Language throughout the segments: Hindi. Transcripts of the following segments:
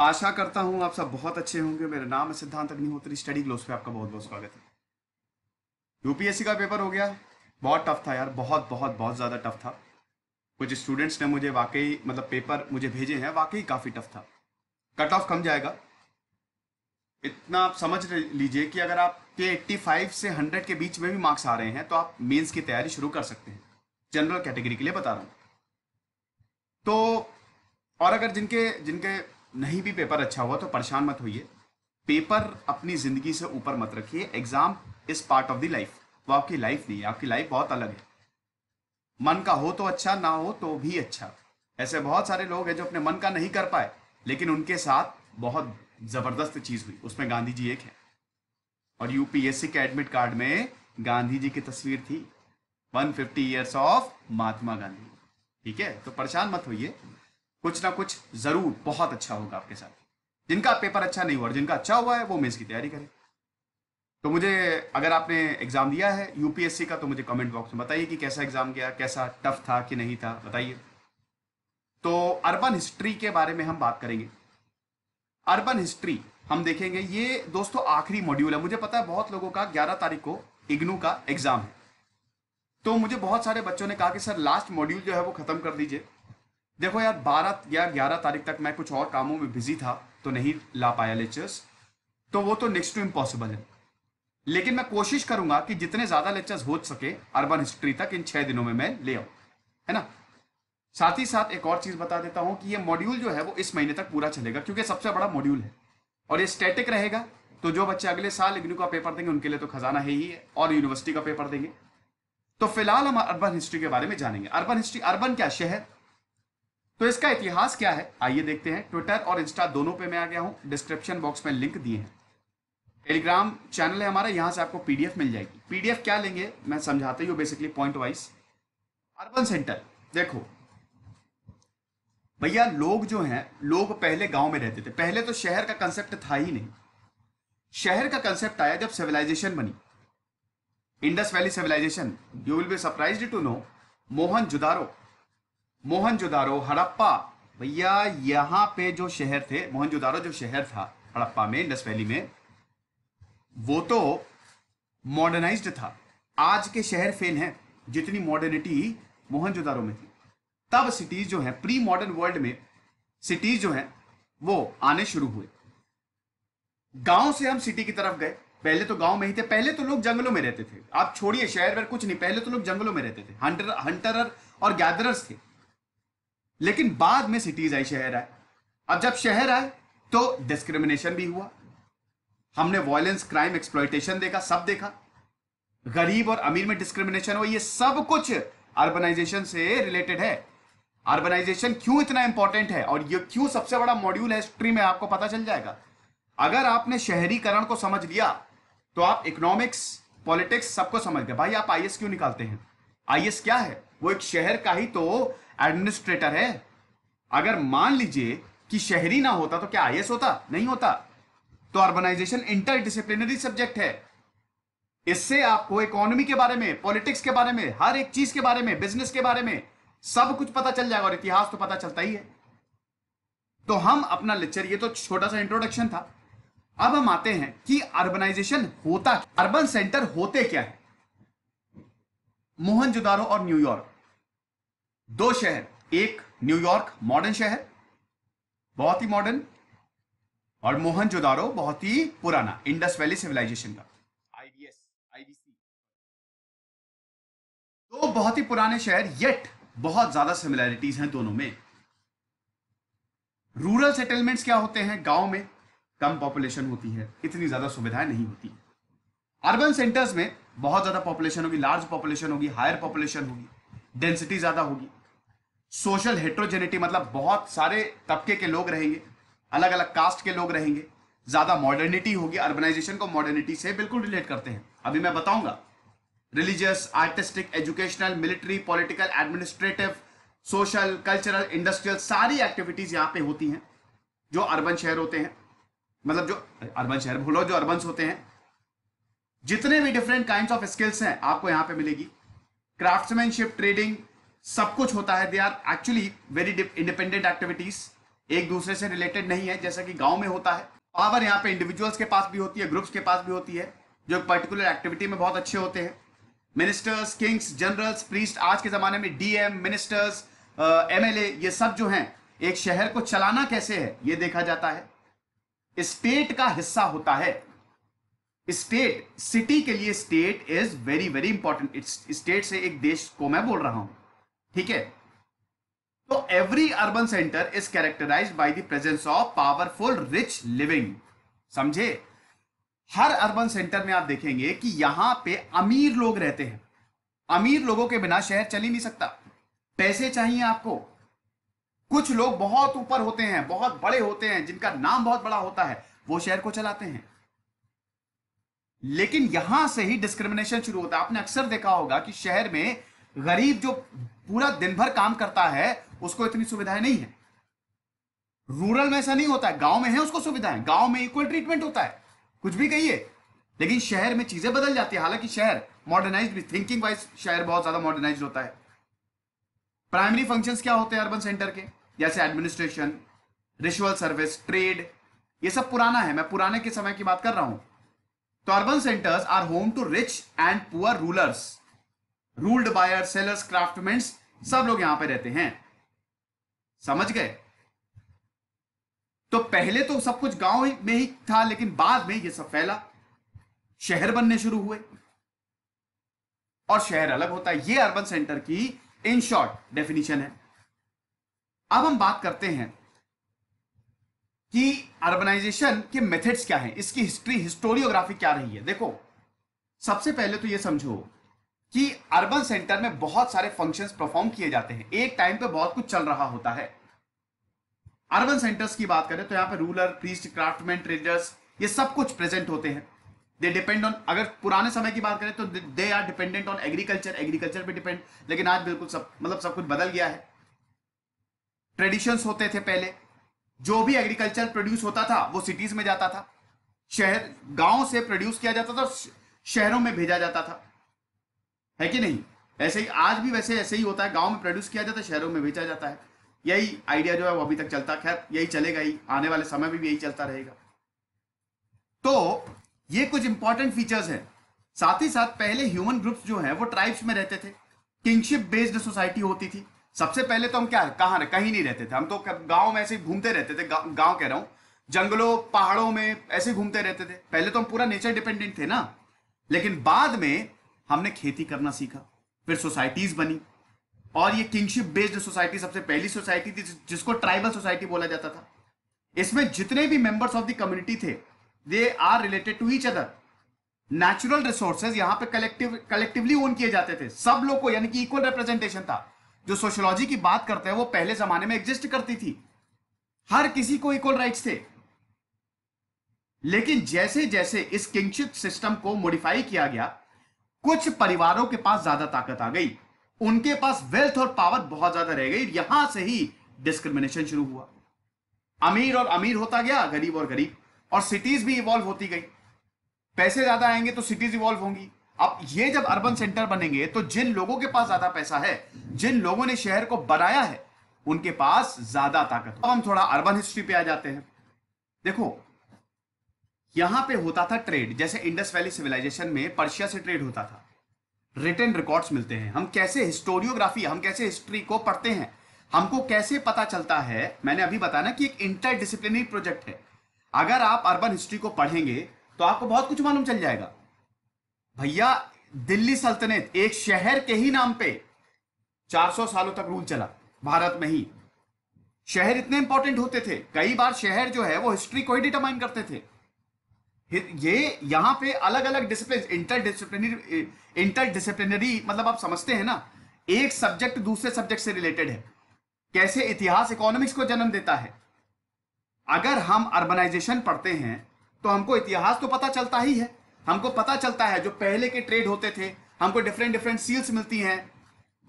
आशा करता हूँ आप सब बहुत अच्छे होंगे मेरा नाम है सिद्धांत अग्निहोत्री स्टडी ग्लोस पे आपका बहुत बहुत स्वागत है यूपीएससी का पेपर हो गया बहुत टफ था यार बहुत बहुत बहुत ज़्यादा टफ था कुछ स्टूडेंट्स ने मुझे वाकई मतलब पेपर मुझे भेजे हैं वाकई काफ़ी टफ था कट ऑफ कम जाएगा इतना आप समझ लीजिए कि अगर आपके 85 से 100 के बीच में भी मार्क्स आ रहे हैं तो आप मेंस की तैयारी शुरू कर सकते हैं जनरल कैटेगरी के लिए बता रहा हूँ तो और अगर जिनके जिनके नहीं भी पेपर अच्छा हुआ तो परेशान मत होइए पेपर अपनी ज़िंदगी से ऊपर मत रखिए exam is part of the life वो आपकी लाइफ नहीं है आपकी लाइफ बहुत अलग है मन का हो तो अच्छा ना हो तो भी अच्छा ऐसे बहुत सारे लोग हैं जो अपने मन का नहीं कर पाए लेकिन उनके साथ बहुत ज़बरदस्त चीज़ हुई उसमें गांधी जी एक है और यूपीएससी के एडमिट कार्ड में गांधी जी की तस्वीर थी 150 fifty years of Mahatma Gandhi ठीक है तो परेशान मत होइए कुछ ना कुछ जरूर बहुत अच्छा होगा आपके साथ जिनका पेपर अच्छा नहीं हुआ और जिनका अच्छा हुआ है वो मेन्स की तैयारी करें तो मुझे अगर आपने एग्जाम दिया है यूपीएससी का तो मुझे कमेंट बॉक्स में बताइए कि कैसा एग्जाम गया कैसा टफ था कि नहीं था बताइए तो अर्बन हिस्ट्री के बारे में हम बात करेंगे अर्बन हिस्ट्री हम देखेंगे ये दोस्तों आखिरी मॉड्यूल है मुझे पता है बहुत लोगों का ग्यारह तारीख को इग्नू का एग्जाम है तो मुझे बहुत सारे बच्चों ने कहा कि सर लास्ट मॉड्यूल जो है वो खत्म कर दीजिए देखो यार बारह या ग्यारह तारीख तक मैं कुछ और कामों में बिजी था तो नहीं ला पाया लेक्चर्स तो वो तो नेक्स्ट टू इम्पॉसिबल है लेकिन मैं कोशिश करूंगा कि जितने ज्यादा लेक्चर्स हो सके अर्बन हिस्ट्री तक इन छह दिनों में मैं ले आऊ है ना साथ ही साथ एक और चीज बता देता हूं कि ये मॉड्यूल जो है वो इस महीने तक पूरा चलेगा क्योंकि सबसे बड़ा मॉड्यूल है और ये स्टैटिक रहेगा तो जो बच्चे अगले साल इग्नू का पेपर देंगे उनके लिए तो खजाना है ही है और यूनिवर्सिटी का पेपर देंगे तो फिलहाल हम अर्बन हिस्ट्री के बारे में जानेंगे अर्बन हिस्ट्री अर्बन क्या शहर तो इसका इतिहास क्या है आइए देखते हैं ट्विटर और इंस्टा दोनों पे मैं आ गया हूँ डिस्क्रिप्शन बॉक्स में लिंक दिए हैं टेलीग्राम चैनल है हमारा यहाँ से आपको पीडीएफ मिल जाएगी पीडीएफ क्या लेंगे मैं समझाते ही basically point wise urban centre देखो भैया लोग जो हैं लोग पहले गांव में रहते थे पहले तो शहर का कंसेप्ट था ही नहीं शहर का कंसेप्ट आया जब सिविलाइजेशन बनी Indus valley civilisation you will be surprise to know Mohenjo Daro Mohenjodaro Harappa भैया यहां पे जो शहर थे मोहनजोदारो जो शहर था हड़प्पा में इंडस वैली में वो तो मॉडर्नाइज्ड था आज के शहर फेल हैं जितनी मॉडर्निटी मोहनजोदारो में थी तब सिटीज जो हैं प्री मॉडर्न वर्ल्ड में सिटीज जो हैं वो आने शुरू हुए गांव से हम सिटी की तरफ गए पहले तो गांव में ही थे पहले तो लोग जंगलों में रहते थे आप छोड़िए शहर में कुछ नहीं पहले तो लोग जंगलों में रहते थे हंटर हंटर और गैदरर्स थे लेकिन बाद में सिटीज आई शहर आए अब जब शहर आए तो डिस्क्रिमिनेशन भी हुआ हमने वॉयलेंस क्राइम एक्सप्लॉयटेशन देखा सब देखा गरीब और अमीर में डिस्क्रिमिनेशन हो ये सब कुछ अर्बनाइजेशन से रिलेटेड है अर्बनाइजेशन क्यों इतना इंपॉर्टेंट है और ये क्यों सबसे बड़ा मॉड्यूल है हिस्ट्री में आपको पता चल जाएगा अगर आपने शहरीकरण को समझ लिया तो आप इकोनॉमिक्स पॉलिटिक्स सबको समझ गए भाई आप आईएस क्यों निकालते हैं आईएस क्या है वो एक शहर का ही तो एडमिनिस्ट्रेटर है अगर मान लीजिए कि शहरी ना होता तो क्या आई होता नहीं होता तो ऑर्गेनाइजेशन इंटर डिसिप्लिनरी सब्जेक्ट है इससे आपको इकोनॉमी के बारे में पॉलिटिक्स के बारे में हर एक चीज के बारे में बिजनेस के बारे में सब कुछ पता चल जाएगा और इतिहास तो पता चलता ही है तो हम अपना लेक्चर ये तो छोटा सा इंट्रोडक्शन था अब हम आते हैं कि अर्बनाइजेशन होता अर्बन सेंटर होते क्या है मोहन और न्यूयॉर्क दो शहर एक न्यूयॉर्क मॉडर्न शहर बहुत ही मॉडर्न और मोहन जोदारो बहुत ही पुराना इंडस वैली सिविलाइजेशन का आईडीएस आईडीसी दो बहुत ही पुराने शहर येट बहुत ज्यादा सिमिलैरिटीज हैं दोनों में रूरल सेटलमेंट्स क्या होते हैं गांव में कम पॉपुलेशन होती है इतनी ज्यादा सुविधाएं नहीं होती अर्बन सेंटर्स में बहुत ज्यादा पॉपुलेशन होगी लार्ज पॉपुलेशन होगी हायर पॉपुलेशन होगी डेंसिटी ज्यादा होगी सोशल हेट्रोजेनिटी मतलब बहुत सारे तबके के लोग रहेंगे अलग अलग कास्ट के लोग रहेंगे ज़्यादा मॉडर्निटी होगी अर्बनाइजेशन को मॉडर्निटी से बिल्कुल रिलेट करते हैं अभी मैं बताऊंगा religious artistic educational military political administrative social cultural industrial सारी एक्टिविटीज़ यहाँ पे होती हैं जो अर्बन शहर होते हैं मतलब जो अर्बन शहर भूलो जो अर्बन होते हैं जितने भी डिफरेंट काइंड ऑफ स्किल्स हैं आपको यहाँ पे मिलेगी क्राफ्टमैनशिप ट्रेडिंग सब कुछ होता है they are actually very independent activities एक दूसरे से रिलेटेड नहीं है जैसा कि गांव में होता है पावर यहाँ पे इंडिविजुअल्स के पास भी होती है ग्रुप्स के पास भी होती है जो पर्टिकुलर एक्टिविटी में बहुत अच्छे होते हैं मिनिस्टर्स किंग्स जनरल्स प्रीस्ट आज के ज़माने में डीएम मिनिस्टर्स एमएलए ये सब जो हैं एक शहर को चलाना कैसे है ये देखा जाता है स्टेट का हिस्सा होता है स्टेट सिटी के लिए state is very very important state से एक देश को मैं बोल रहा हूं ठीक है तो every urban centre is characterise by the presence of powerful rich living समझे हर अर्बन सेंटर में आप देखेंगे कि यहां पे अमीर लोग रहते हैं अमीर लोगों के बिना शहर चल ही नहीं सकता पैसे चाहिए आपको कुछ लोग बहुत ऊपर होते हैं बहुत बड़े होते हैं जिनका नाम बहुत बड़ा होता है वो शहर को चलाते हैं लेकिन यहां से ही डिस्क्रिमिनेशन शुरू होता है आपने अक्सर देखा होगा कि शहर में गरीब जो पूरा दिन भर काम करता है उसको इतनी सुविधाएं नहीं है रूरल में ऐसा नहीं होता है गांव में है उसको सुविधाएं गांव में इक्वल ट्रीटमेंट होता है कुछ भी कहिए लेकिन शहर में चीजें बदल जाती है हालांकि शहर मॉडर्नाइज भी थिंकिंग वाइज शहर बहुत ज्यादा मॉडर्नाइज होता है प्राइमरी फंक्शन क्या होते हैं अर्बन सेंटर के जैसे एडमिनिस्ट्रेशन रिचुअल सर्विस ट्रेड ये सब पुराना है मैं पुराने के समय की बात कर रहा हूं तो urban centres are home to rich and poor rulers ruled buyer sellers craftsmen सब लोग यहां पे रहते हैं समझ गए तो पहले तो सब कुछ गांव में ही था लेकिन बाद में ये सब फैला शहर बनने शुरू हुए और शहर अलग होता है ये अर्बन सेंटर की इन शॉर्ट डेफिनेशन है अब हम बात करते हैं कि अर्बनाइजेशन के मेथड्स क्या हैं इसकी हिस्ट्री हिस्टोरियोग्राफी क्या रही है देखो सबसे पहले तो ये समझो कि अर्बन सेंटर में बहुत सारे फंक्शंस परफॉर्म किए जाते हैं एक टाइम पे बहुत कुछ चल रहा होता है अर्बन सेंटर्स की बात करें तो यहाँ पर रूलर प्रीस्ट क्राफ्टमैन ट्रेडर्स ये सब कुछ प्रेजेंट होते हैं दे डिपेंड ऑन अगर पुराने समय की बात करें तो they are dependent on agriculture agriculture पे डिपेंड लेकिन आज बिल्कुल सब मतलब सब कुछ बदल गया है ट्रेडिशंस होते थे पहले जो भी एग्रीकल्चर प्रोड्यूस होता था वो सिटीज में जाता था शहर गांव से प्रोड्यूस किया जाता था शहरों में भेजा जाता था है कि नहीं ऐसे ही आज भी वैसे ऐसे ही होता है गांव में प्रोड्यूस किया जाता है शहरों में बेचा जाता है यही आइडिया जो है वो अभी तक चलता खैर यही चलेगा ही आने वाले समय में भी यही चलता रहेगा तो ये कुछ इंपॉर्टेंट फीचर्स हैं साथ ही साथ पहले ह्यूमन ग्रुप्स जो है वो ट्राइब्स में रहते थे किंगशिप बेस्ड सोसाइटी होती थी सबसे पहले तो हम क्या कहाँ कहीं नहीं रहते थे हम तो गाँव में ऐसे घूमते रहते थे गाँव कह रहा हूं जंगलों पहाड़ों में ऐसे घूमते रहते थे पहले तो हम पूरा नेचर डिपेंडेंट थे ना लेकिन बाद में हमने खेती करना सीखा फिर सोसाइटीज बनी और ये किंगशिप बेस्ड सोसाइटी सबसे पहली सोसाइटी थी जिसको ट्राइबल सोसाइटी बोला जाता था इसमें जितने भी मेंबर्स ऑफ द कम्युनिटी थे they are related to each other natural resources यहां पे कलेक्टिव कलेक्टिवली ओन किए जाते थे सब लोग को यानी कि इक्वल रिप्रेजेंटेशन था जो सोशोलॉजी की बात करते हैं वो पहले जमाने में एग्जिस्ट करती थी हर किसी को इक्वल राइट्स थे लेकिन जैसे जैसे इस किंगशिप सिस्टम को मॉडिफाई किया गया कुछ परिवारों के पास ज्यादा ताकत आ गई उनके पास वेल्थ और पावर बहुत ज्यादा रह गई यहां से ही डिस्क्रिमिनेशन शुरू हुआ अमीर और अमीर होता गया गरीब और गरीब और सिटीज भी इवॉल्व होती गई पैसे ज्यादा आएंगे तो सिटीज इवॉल्व होंगी अब ये जब अर्बन सेंटर बनेंगे तो जिन लोगों के पास ज्यादा पैसा है जिन लोगों ने शहर को बनाया है उनके पास ज्यादा ताकत अब हम थोड़ा अर्बन हिस्ट्री पे आ जाते हैं देखो यहां पे होता था ट्रेड जैसे इंडस वैली सिविलाइजेशन में पर्शिया से ट्रेड होता था रिटर्न रिकॉर्ड्स मिलते हैं हम कैसे हिस्टोरियोग्राफी हम कैसे हिस्ट्री को पढ़ते हैं हमको कैसे पता चलता है मैंने अभी बताया ना कि एक इंटर डिसिप्लिनरी प्रोजेक्ट है अगर आप अर्बन हिस्ट्री को पढ़ेंगे तो आपको बहुत कुछ मालूम चल जाएगा भैया दिल्ली सल्तनत एक शहर के ही नाम पे 400 सालों तक रूल चला भारत में ही शहर इतने इंपॉर्टेंट होते थे कई बार शहर जो है वो हिस्ट्री को ही डिटरमाइन करते थे ये यहाँ पे अलग अलग discipline interdisciplinary interdisciplinary मतलब आप समझते हैं ना एक सब्जेक्ट दूसरे सब्जेक्ट से रिलेटेड है कैसे इतिहास इकोनॉमिक्स को जन्म देता है अगर हम अर्बनाइजेशन पढ़ते हैं तो हमको इतिहास तो पता चलता ही है हमको पता चलता है जो पहले के ट्रेड होते थे हमको डिफरेंट डिफरेंट सील्स मिलती हैं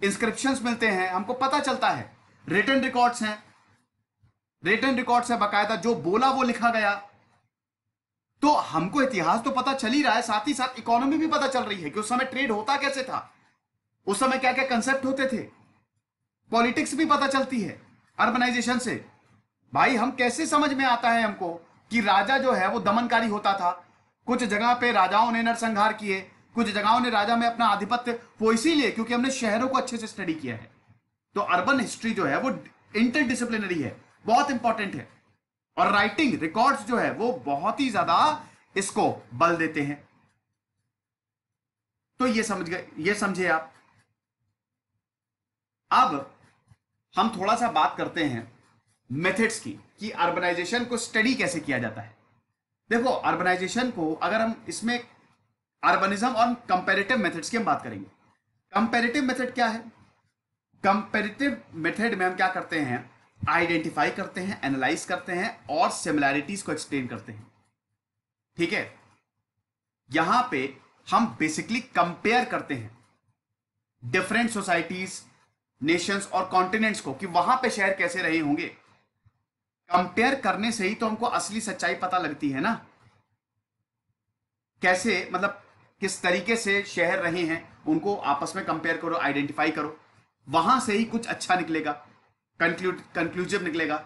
इंस्क्रिप्शन मिलते हैं हमको पता चलता है रिटर्न रिकॉर्ड्स हैं रिटर्न रिकॉर्ड्स है, है बकायदा जो बोला वो लिखा गया तो हमको इतिहास तो पता चल ही रहा है साथ ही साथ इकोनॉमी भी पता चल रही है कि उस समय ट्रेड होता कैसे था उस समय क्या क्या कंसेप्ट होते थे पॉलिटिक्स भी पता चलती है अर्बनाइजेशन से भाई हम कैसे समझ में आता है हमको कि राजा जो है वो दमनकारी होता था कुछ जगह पे राजाओं ने नरसंहार किए कुछ जगहों ने राजा में अपना आधिपत्य वो इसीलिए क्योंकि हमने शहरों को अच्छे से स्टडी किया है तो अर्बन हिस्ट्री जो है वो इंटर डिसिप्लिनरी है बहुत इंपॉर्टेंट है और राइटिंग रिकॉर्ड्स जो है वो बहुत ही ज्यादा इसको बल देते हैं तो ये समझ गए ये समझे आप अब हम थोड़ा सा बात करते हैं मेथड्स की कि अर्बनाइजेशन को स्टडी कैसे किया जाता है देखो अर्बनाइजेशन को अगर हम इसमें अर्बनिज्म और कंपेरेटिव मेथड्स की हम बात करेंगे कंपेरेटिव मेथड क्या है कंपेरेटिव मेथड में हम क्या करते हैं आइडेंटिफाई करते हैं एनालाइज करते हैं और सिमिलैरिटीज को एक्सप्लेन करते हैं ठीक है यहां पे हम बेसिकली कंपेयर करते हैं डिफरेंट सोसाइटीज नेशंस और कॉन्टिनेंट्स को कि वहां पे शहर कैसे रहे होंगे कंपेयर करने से ही तो हमको असली सच्चाई पता लगती है ना कैसे मतलब किस तरीके से शहर रहे हैं उनको आपस में कंपेयर करो आइडेंटिफाई करो वहां से ही कुछ अच्छा निकलेगा कंक्लूड कंक्लूजिव निकलेगा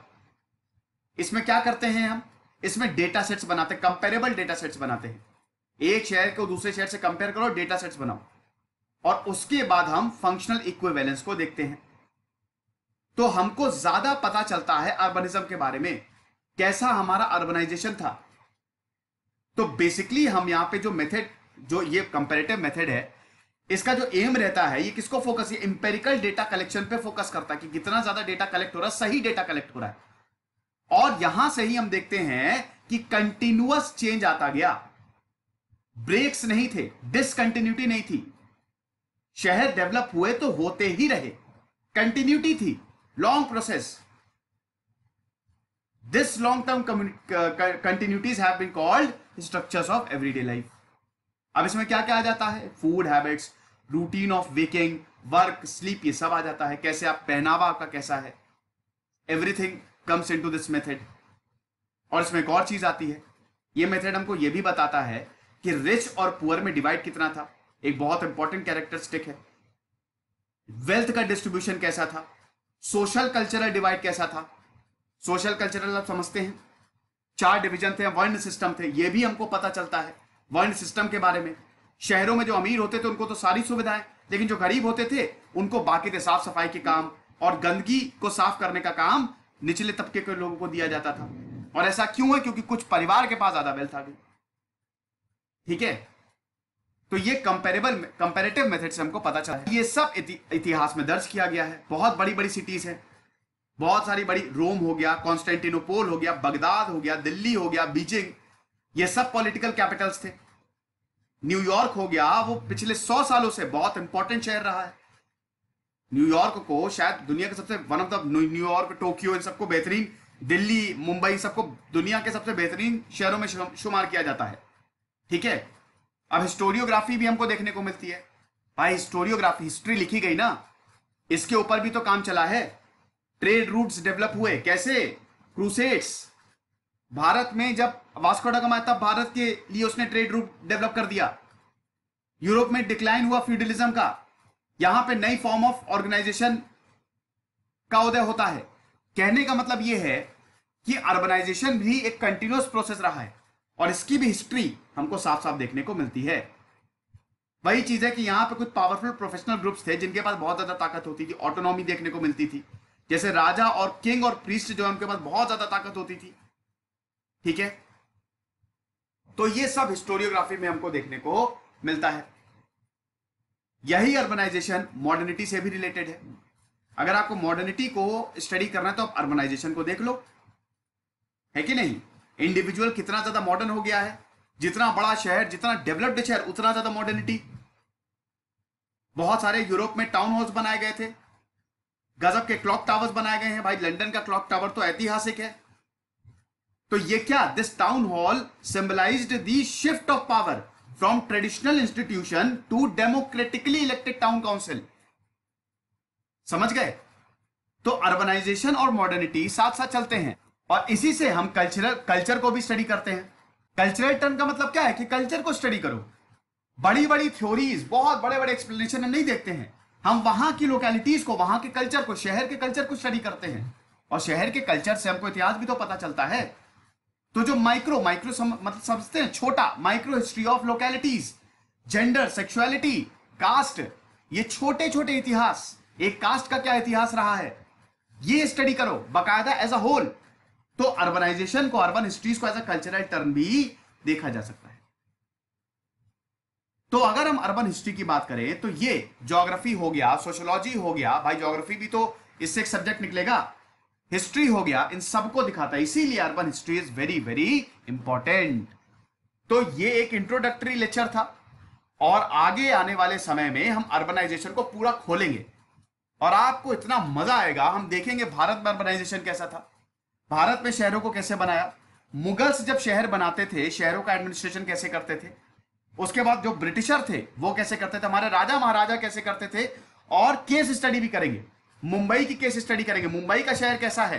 इसमें क्या करते हैं हम इसमें डेटा सेट्स बनाते हैं कंपेरेबल डेटा सेट्स बनाते हैं एक शेयर को दूसरे शहर से कंपेयर करो डेटा सेट्स बनाओ और उसके बाद हम फंक्शनल इक्विवेलेंस को देखते हैं तो हमको ज्यादा पता चलता है अर्बनिज्म के बारे में कैसा हमारा अर्बनाइजेशन था तो बेसिकली हम यहां पे जो मेथड जो ये कंपेरेटिव मेथड है इसका जो एम रहता है ये किसको फोकस ये इंपेरिकल डेटा कलेक्शन पे फोकस करता है कि कितना ज्यादा डेटा कलेक्ट हो रहा है सही डेटा कलेक्ट हो रहा है और यहां से ही हम देखते हैं कि कंटिन्यूअस चेंज आता गया ब्रेक्स नहीं थे डिसकंटिन्यूटी नहीं थी शहर डेवलप हुए तो होते ही रहे कंटिन्यूटी थी long process this long term continuities have been called structures of everyday life अब इसमें क्या क्या आ जाता है food habits routine of waking work sleep ये सब आ जाता है कैसे आप पहनावा आपका कैसा है everything comes into this method और इसमें एक और चीज आती है ये मेथड हमको ये भी बताता है कि रिच और पुअर में डिवाइड कितना था एक बहुत इंपॉर्टेंट कैरेक्टरिस्टिक है वेल्थ का डिस्ट्रीब्यूशन कैसा था सोशल कल्चरल डिवाइड कैसा था सोशल कल्चरल आप समझते हैं चार डिवीजन थे वर्ण सिस्टम थे ये भी हमको पता चलता है वर्ल्ड सिस्टम के बारे में शहरों में जो अमीर होते थे उनको तो सारी सुविधाएं लेकिन जो गरीब होते थे उनको बाकी थे साफ सफाई के काम और गंदगी को साफ करने का काम निचले तबके के लोगों को दिया जाता था और ऐसा क्यों है क्योंकि कुछ परिवार के पास ज्यादा वेल्थ आ गई ठीक है तो ये कंपेरेबल कंपेरेटिव मेथड से हमको पता चला ये सब इति, इतिहास में दर्ज किया गया है बहुत बड़ी बड़ी सिटीज है बहुत सारी बड़ी रोम हो गया कॉन्स्टेंटिनोपोल हो गया बगदाद हो गया दिल्ली हो गया बीजिंग ये सब पॉलिटिकल कैपिटल्स थे न्यूयॉर्क हो गया वो पिछले सौ सालों से बहुत इंपॉर्टेंट शहर रहा है न्यूयॉर्क को शायद दुनिया के सबसे one of the New York Tokyo इन सबको बेहतरीन दिल्ली मुंबई सबको दुनिया के सबसे बेहतरीन शहरों में शुमार किया जाता है ठीक है अब हिस्टोरियोग्राफी भी हमको देखने को मिलती है भाई हिस्टोरियोग्राफी हिस्ट्री लिखी गई ना इसके ऊपर भी तो काम चला है ट्रेड रूट्स डेवलप हुए कैसे क्रूसेड्स भारत में जब वास्कोडा गमा तब भारत के लिए उसने ट्रेड रूट डेवलप कर दिया यूरोप में डिक्लाइन हुआ फ्यूडलिज्म का यहां पे नई फॉर्म ऑफ ऑर्गेनाइजेशन का उदय होता है कहने का मतलब यह है कि अर्बनाइजेशन भी एक कंटिन्यूस प्रोसेस रहा है और इसकी भी हिस्ट्री हमको साफ साफ देखने को मिलती है वही चीज है कि यहां पर कुछ पावरफुल प्रोफेशनल ग्रुप्स थे जिनके पास बहुत ज्यादा ताकत होती थी ऑटोनॉमी देखने को मिलती थी जैसे राजा और किंग और प्रीस्ट जो है उनके पास बहुत ज्यादा ताकत होती थी ठीक है तो ये सब हिस्टोरियोग्राफी में हमको देखने को मिलता है यही अर्बनाइजेशन मॉडर्निटी से भी रिलेटेड है अगर आपको मॉडर्निटी को स्टडी करना है तो आप अर्बनाइजेशन को देख लो है कि नहीं इंडिविजुअल कितना ज्यादा मॉडर्न हो गया है जितना बड़ा शहर जितना डेवलप्ड शहर उतना ज्यादा मॉडर्निटी बहुत सारे यूरोप में टाउन हॉल्स बनाए गए थे गजब के क्लॉक टावर्स बनाए गए हैं भाई लंदन का क्लॉक टावर तो ऐतिहासिक है तो ये क्या this town hall symbolise the shift of power from traditional institution to democratically elected town council समझ गए तो अर्बनाइजेशन और मॉडर्निटी साथ साथ चलते हैं और इसी से हम कल्चरल कल्चर को भी स्टडी करते हैं कल्चरल टर्म का मतलब क्या है कि कल्चर को स्टडी करो बड़ी बड़ी थ्योरीज बहुत बड़े बड़े एक्सप्लेनेशन नहीं देखते हैं हम वहां की लोकेलिटीज को वहां के कल्चर को शहर के कल्चर को स्टडी करते हैं और शहर के कल्चर से हमको इतिहास भी तो पता चलता है तो जो माइक्रो माइक्रो सम, मतलब समझते हैं छोटा micro history of localities gender sexuality caste ये छोटे छोटे इतिहास एक कास्ट का क्या इतिहास रहा है ये स्टडी करो बकायदा एज अ होल तो अर्बनाइजेशन को अर्बन हिस्ट्रीज को एज अ कल्चरल टर्म भी देखा जा सकता है तो अगर हम अर्बन हिस्ट्री की बात करें तो ये ज्योग्राफी हो गया सोशोलॉजी हो गया भाई ज्योग्राफी भी तो इससे एक सब्जेक्ट निकलेगा हिस्ट्री हो गया इन सबको दिखाता है इसीलिए urban history is very very important तो ये एक इंट्रोडक्टरी लेक्चर था और आगे आने वाले समय में हम अर्बनाइजेशन को पूरा खोलेंगे और आपको इतना मजा आएगा हम देखेंगे भारत में अर्बनाइजेशन कैसा था भारत में शहरों को कैसे बनाया मुगल्स जब शहर बनाते थे शहरों का एडमिनिस्ट्रेशन कैसे करते थे उसके बाद जो ब्रिटिशर थे वो कैसे करते थे हमारे राजा महाराजा कैसे करते थे और केस स्टडी भी करेंगे मुंबई की केस स्टडी करेंगे मुंबई का शहर कैसा है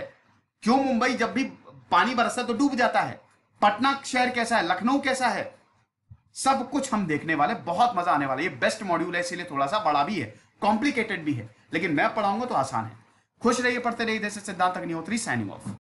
क्यों मुंबई जब भी पानी बरसता है तो डूब जाता है पटना शहर कैसा है लखनऊ कैसा है सब कुछ हम देखने वाले बहुत मजा आने वाला है ये बेस्ट मॉड्यूल है इसीलिए थोड़ा सा बड़ा भी है कॉम्प्लिकेटेड भी है लेकिन मैं पढ़ाऊंगा तो आसान है खुश रहिए पढ़ते रहिए जैसे सिद्धांत अग्निहोत्री साइनिंग ऑफ